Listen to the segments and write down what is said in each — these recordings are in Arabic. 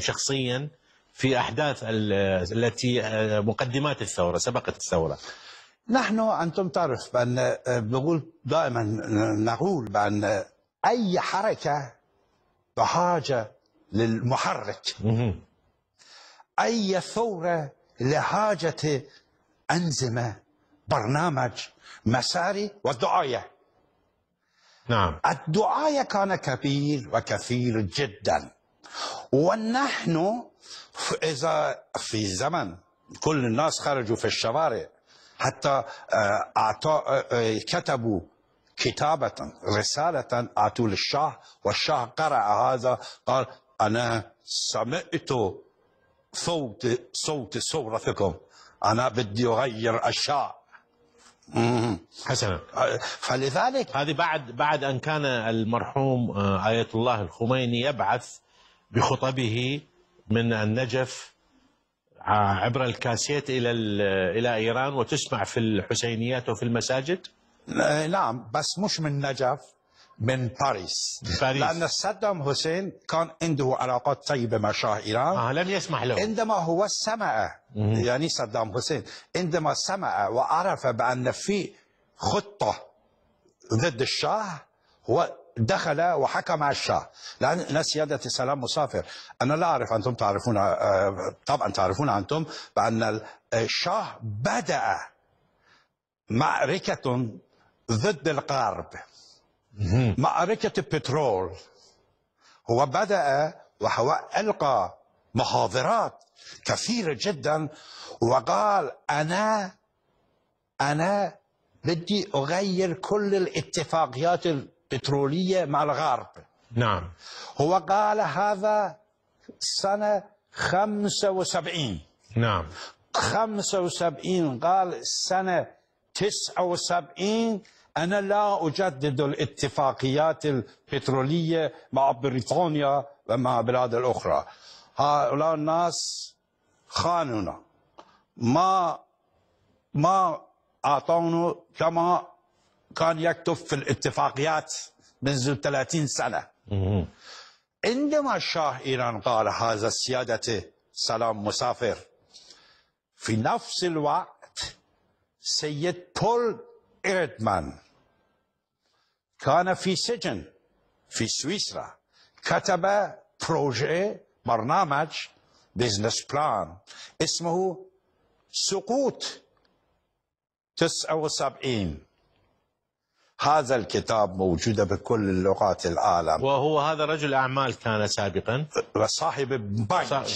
شخصيا في أحداث التي آه، مقدمات الثورة سبقت الثورة نحن أنتم تعرف بأن آه، بقول دائما نقول بأن أي حركة بحاجة للمحرك أي ثورة لحاجة أنظمة برنامج مساري ودعاية نعم الدعاية كان كبير وكثير جدا ونحن إذا في زمن كل الناس خرجوا في الشوارع حتى آه، أعطوا آه، آه، كتبوا كتابة رسالة أعطوا للشاه والشاه قرأ هذا قال أنا سمعت صوت صوت صورتكم أنا بدي أغير الشاه حسنا فلذلك هذه بعد بعد ان كان المرحوم ايه الله الخميني يبعث بخطبه من النجف عبر الكاسيت إلى إلى إيران وتسمع في الحسينيات وفي المساجد؟ نعم بس مش من النجف من باريس, باريس. لأن صدام حسين كان عنده علاقات طيبة مع شاه إيران آه لم يسمح له عندما هو سمع يعني صدام حسين عندما سمع وعرف بأن في خطة ضد الشاه هو دخل وحكم على الشاه لأن سيادة سلام مسافر أنا لا أعرف أنتم تعرفون آه، طبعا تعرفون أنتم بأن الشاه بدأ معركة ضد الغرب معركة البترول هو بدأ وهو ألقى محاضرات كثيرة جدا وقال أنا أنا بدي أغير كل الاتفاقيات بترولية مع الغرب نعم هو قال هذا سنة 75 نعم 75 قال سنة 79 أنا لا أجدد الاتفاقيات البترولية مع بريطانيا ومع بلاد الأخرى هؤلاء الناس خانونا ما ما أعطونا كما كان يكتب في الاتفاقيات منذ 30 سنة عندما شاه إيران قال هذا السيادة سلام مسافر في نفس الوقت سيد بول إردمان كان في سجن في سويسرا كتب بروجي برنامج بزنس بلان اسمه سقوط 79 هذا الكتاب موجودة بكل لغات العالم وهو هذا رجل أعمال كان سابقا صاحب بنك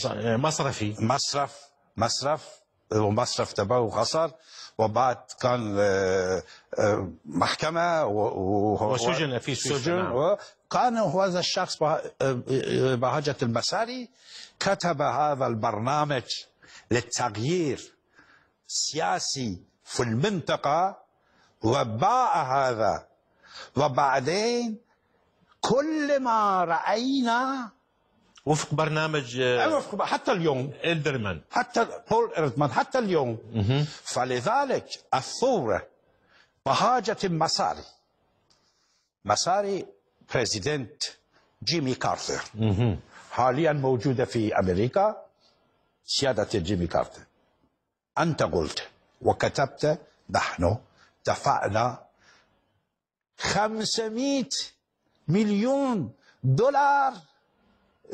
إيه، مصرفي مصرف مصرف ومصرف تبعه وخسر وبعد كان آه، آه، محكمة وسجن في سجن نعم. كان هذا الشخص آه، بهجة المساري كتب هذا البرنامج للتغيير سياسي في المنطقة وباء هذا وبعدين كل ما رأينا وفق برنامج آه، أيوة، وفق حتى اليوم إلدرمان حتى بول إلدرمان حتى اليوم فلذلك الثورة بهاجة مساري مساري بريزيدنت جيمي كارتر حاليا موجودة في أمريكا سيادة جيمي كارتر أنت قلت وكتبت نحن دفعنا 500 مليون دولار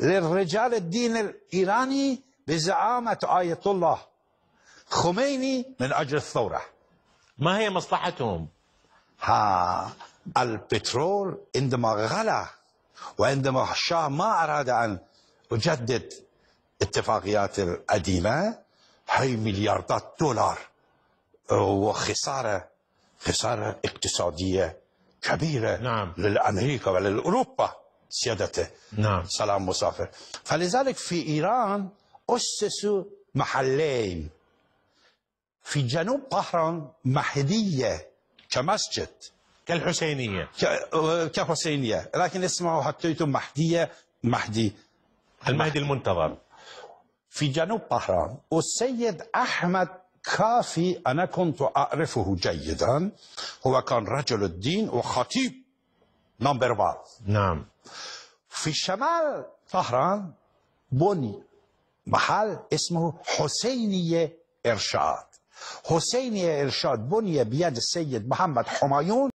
للرجال الدين الإيراني بزعامة آية الله خميني من أجل الثورة ما هي مصلحتهم؟ ها البترول عندما غلا وعندما الشاه ما أراد أن يجدد اتفاقيات القديمة هي مليارات دولار وخسارة خسارة اقتصادية كبيرة نعم. للأمريكا وللأوروبا سيادته نعم. سلام مسافر فلذلك في إيران أسسوا محلين في جنوب طهران مهدية كمسجد كالحسينية آه، كحسينية لكن اسمه حطيته مهدية مهدي المهدي المنتظر في جنوب طهران والسيد أحمد كافي أنا كنت أعرفه جيدا هو كان رجل الدين وخطيب نمبر وان نعم في شمال طهران بني محل اسمه حسينية إرشاد حسينية إرشاد بني بيد السيد محمد حمايون